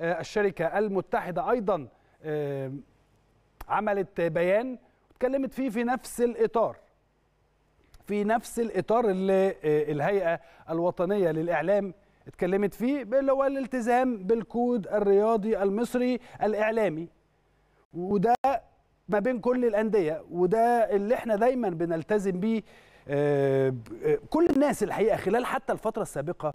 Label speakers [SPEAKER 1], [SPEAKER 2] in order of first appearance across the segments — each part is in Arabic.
[SPEAKER 1] آه، الشركه المتحده ايضا آه، عملت بيان اتكلمت فيه في نفس الاطار في نفس الاطار اللي آه، الهيئه الوطنيه للاعلام اتكلمت فيه اللي هو الالتزام بالكود الرياضي المصري الاعلامي وده ما بين كل الانديه وده اللي احنا دايما بنلتزم بيه كل الناس الحقيقه خلال حتى الفتره السابقه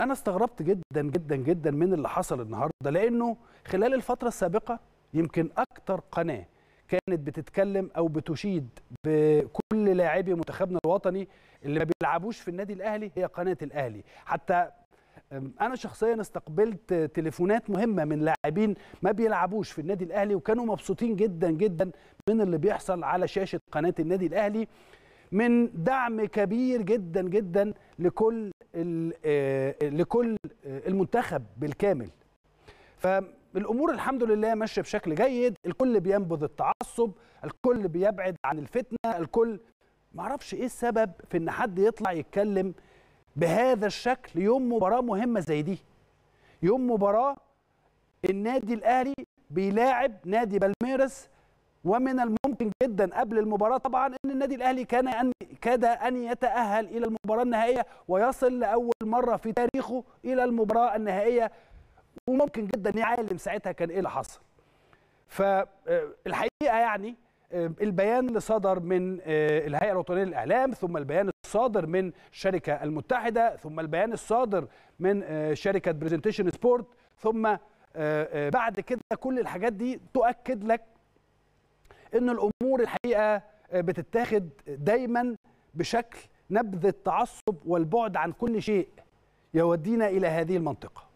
[SPEAKER 1] انا استغربت جدا جدا جدا من اللي حصل النهارده لانه خلال الفتره السابقه يمكن اكتر قناه كانت بتتكلم او بتشيد بكل لاعبي منتخبنا الوطني اللي ما بيلعبوش في النادي الاهلي هي قناه الاهلي حتى انا شخصيا استقبلت تليفونات مهمه من لاعبين ما بيلعبوش في النادي الاهلي وكانوا مبسوطين جدا جدا من اللي بيحصل على شاشه قناه النادي الاهلي من دعم كبير جدا جدا لكل آه، لكل المنتخب بالكامل فالامور الحمد لله ماشيه بشكل جيد الكل بينبذ التعصب الكل بيبعد عن الفتنه الكل ما اعرفش ايه السبب في ان حد يطلع يتكلم بهذا الشكل يوم مباراه مهمه زي دي يوم مباراه النادي الاهلي بيلاعب نادي بالميرس ومن الممكن جدا قبل المباراه طبعا ان النادي الاهلي كان ان كاد أن يتأهل إلى المباراة النهائية ويصل لأول مرة في تاريخه إلى المباراة النهائية وممكن جدا يعلم ساعتها كان إيه اللي حصل فالحقيقة آه، يعني آه، البيان اللي صدر من آه، الهيئه الوطنيه للاعلام ثم البيان الصادر من الشركه المتحده ثم البيان الصادر من شركه برزنتيشن سبورت ثم بعد كده كل الحاجات دي تؤكد لك ان الامور الحقيقه بتتاخد دايما بشكل نبذ التعصب والبعد عن كل شيء يودينا الى هذه المنطقه